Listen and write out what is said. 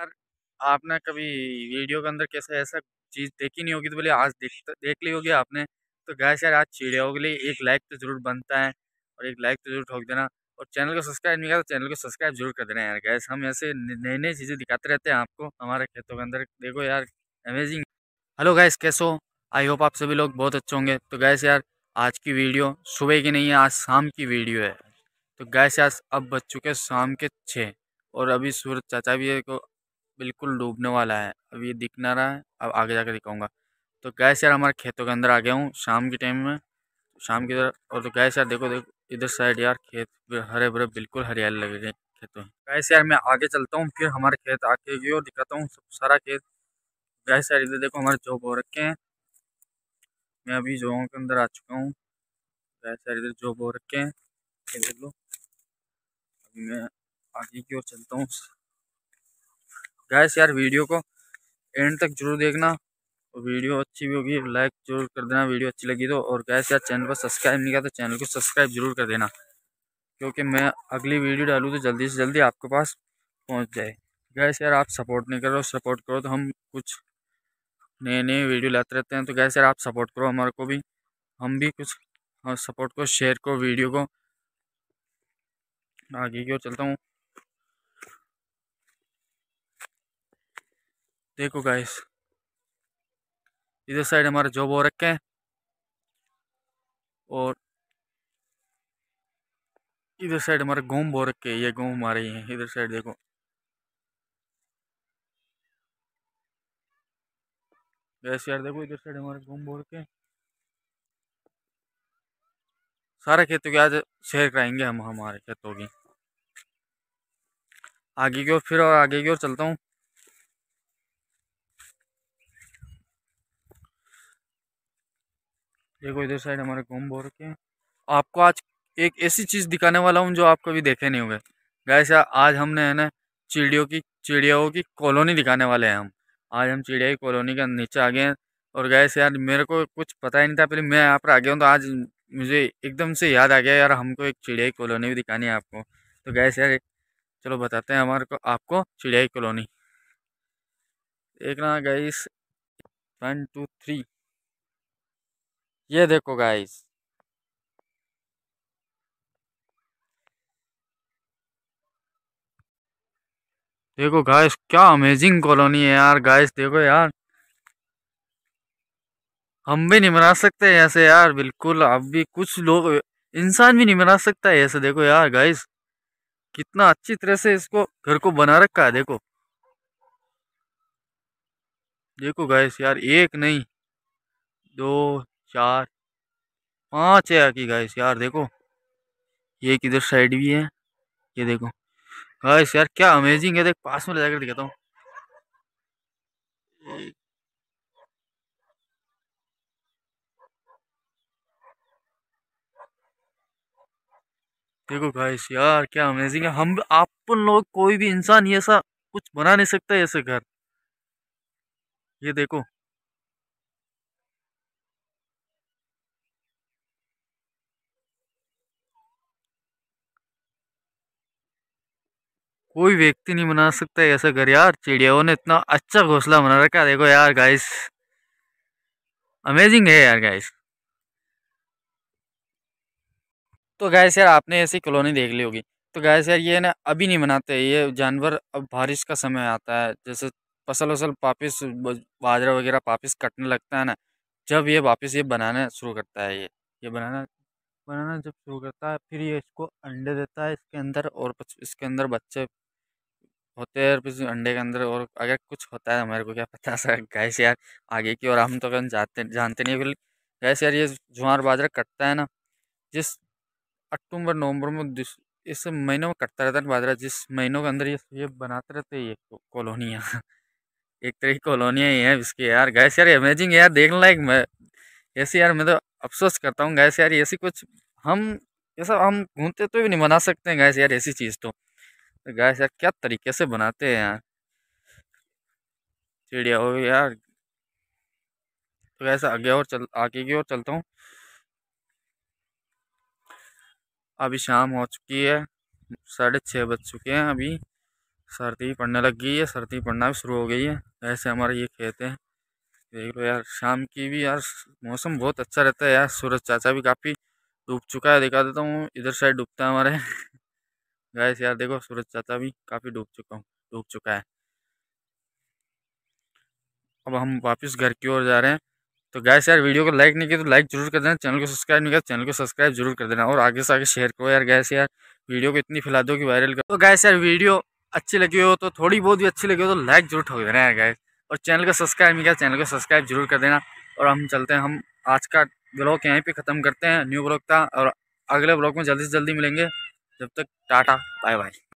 यार आपने कभी वीडियो के अंदर कैसे ऐसा चीज़ देखी नहीं होगी तो बोले आज देख तो, देख ली होगी आपने तो गैस यार आज चिड़ियाओं के लिए एक लाइक तो ज़रूर बनता है और एक लाइक तो जरूर ठोक देना और चैनल को सब्सक्राइब नहीं किया तो चैनल को सब्सक्राइब जरूर कर देना यार गैस हम ऐसे नई नई चीज़ें दिखाते रहते हैं आपको हमारे खेतों के अंदर देखो यार अमेजिंग हेलो गैस कैसो आई होप आप सभी लोग बहुत अच्छे होंगे तो गैस यार आज की वीडियो सुबह की नहीं है आज शाम की वीडियो है तो गैस यार अब बज चुके शाम के छः और अभी सूरज चाचा भी को बिल्कुल डूबने वाला है अब ये दिख ना रहा है अब आगे जाकर दिखाऊंगा तो गैस यार हमारे खेतों के अंदर आ गया हूँ शाम के टाइम में शाम की तरफ और तो गैस यार देखो देखो इधर साइड यार खेत हरे भरे बिल्कुल हरियाली लग रही है खेतों में गैस यार मैं आगे चलता हूँ फिर हमारे खेत आके गए और दिखाता हूँ सारा खेत गैस यार इधर देखो हमारे जॉब हो रखे हैं मैं अभी जॉबों के अंदर आ चुका हूँ गैस यार इधर जॉब हो रखे हैं देख लो अभी मैं आगे की ओर चलता हूँ गैस यार वीडियो को एंड तक जरूर देखना और वीडियो अच्छी भी होगी लाइक जरूर कर देना वीडियो अच्छी लगी तो और गैस यार चैनल को सब्सक्राइब नहीं किया तो चैनल को सब्सक्राइब जरूर कर देना क्योंकि मैं अगली वीडियो डालूँ तो जल्दी से जल्दी आपके पास पहुँच जाए गैस यार आप सपोर्ट नहीं करो सपोर्ट करो तो हम कुछ नए नए वीडियो लाते रहते हैं तो गैस यार आप सपोर्ट करो हमारे को भी हम भी कुछ सपोर्ट हाँ, को शेयर को वीडियो को आगे की ओर चलता हूँ देखो गाइस इधर साइड हमारा जॉब हो रखे हैं और इधर साइड हमारे गोम बो रखे ये गोम हमारे ही हैं इधर साइड देखो गैस यार देखो इधर साइड हमारे गोम बो रखे सारे खेतों की आज शेयर कराएंगे हम हमारे खेतों की आगे की ओर फिर और आगे की ओर चलता हूँ देखो इधर साइड हमारे घूम बोर रखे हैं आपको आज एक ऐसी चीज़ दिखाने वाला हूँ जो आप कभी देखे नहीं होंगे गैस आज हमने है ना चिड़ियों की चिड़ियाओं की कॉलोनी दिखाने वाले हैं हम आज हम चिड़िया की कॉलोनी के नीचे आ गए हैं और गैस यार मेरे को कुछ पता ही नहीं था पहले मैं यहाँ पर आ गया हूँ तो आज मुझे एकदम से याद आ गया यार हमको एक चिड़िया की कॉलोनी भी दिखानी है आपको तो गैस यार चलो बताते हैं हमारे को आपको चिड़िया की कॉलोनी एक ना गैस वन टू थ्री ये देखो गाइस देखो गाइस क्या अमेजिंग कॉलोनी है यार गाइस देखो यार हम भी नहीं बना सकते ऐसे यार बिल्कुल अब भी कुछ लोग इंसान भी नहीं बना सकता है ऐसे देखो यार गाइस कितना अच्छी तरह से इसको घर को बना रखा है देखो देखो गाइस यार एक नहीं दो चार पांच है आकी गाइस यार देखो ये किधर साइड भी है ये देखो गाइस यार क्या अमेजिंग है देख पास में ले जाकर दिखाता हूँ देखो गाइस यार क्या अमेजिंग है हम आप लोग कोई भी इंसान ये ऐसा कुछ बना नहीं सकता ऐसे घर ये देखो कोई व्यक्ति नहीं बना सकता ऐसा घर यार चिड़ियाओं ने इतना अच्छा घोसला बना रखा देखो यार गाइस अमेजिंग है यार गाइस तो गाइस यार आपने ऐसी कॉलोनी देख ली होगी तो गाइस यार ये ना अभी नहीं बनाते ये जानवर अब बारिश का समय आता है जैसे फसल वसल वापिस बाजरा वगैरह वापिस कटने लगता है ना जब ये वापिस ये बनाना शुरू करता है ये ये बनाना बनाना जब शुरू करता है फिर ये इसको अंडे देता है इसके अंदर और इसके अंदर बच्चे होते हैं फिर अंडे के अंदर और अगर कुछ होता है हमारे को क्या पता सर गैस यार आगे की और हम तो कहीं जाते जानते नहीं फिर गैस यार ये जुआर बाजरा कटता है ना जिस अक्टूबर नवंबर में इस महीनों में कटता रहता है बाजरा जिस महीनों के अंदर ये ये बनाते रहते हैं ये कॉलोनिया एक तरह की कॉलोनियाँ ही है इसकी यार गैस यार अमेजिंग यार देखने लायक मैं ऐसे यार मैं तो अफसोस करता हूँ गैस यार ऐसी कुछ हम ये सब हम घूमते तो भी नहीं बना सकते हैं गैस यार ऐसी चीज़ तो, तो गैस यार क्या तरीके से बनाते हैं यार चिड़िया हो यार तो गैस आगे और चल आगे की ओर चलता हूँ अभी शाम हो चुकी है साढ़े छः बज चुके हैं अभी सर्दी पड़ने लग गई है सर्दी पड़ना भी शुरू हो गई है ऐसे हमारे ये खेत हैं देख लो यार शाम की भी यार मौसम बहुत अच्छा रहता है यार सूरज चाचा भी काफ़ी डूब चुका है दिखा देता हूँ इधर साइड डूबता है हमारे गैस यार देखो सूरज चाचा भी काफ़ी डूब चुका हूँ डूब चुका है अब हम वापस घर की ओर जा रहे हैं तो गैस यार वीडियो को लाइक नहीं किया तो लाइक जरूर कर देना चैनल को सब्सक्राइब नहीं किया तो चैनल को सब्सक्राइब जरूर कर देना और आगे से आगे शेयर करो यार गैस यार वीडियो को इतनी फैला दो कि वायरल करो तो गैस यार वीडियो अच्छी लगी हो तो थोड़ी बहुत भी अच्छी लगी हो तो लाइक जरूर ठोक देना यार गैस और चैनल को सब्सक्राइब नहीं किया चैनल को सब्सक्राइब जरूर कर देना और हम चलते हैं हम आज का ब्लॉग यहीं पे ख़त्म करते हैं न्यू ब्लॉग था और अगले ब्लॉग में जल्दी से जल्दी मिलेंगे जब तक टाटा बाय बाय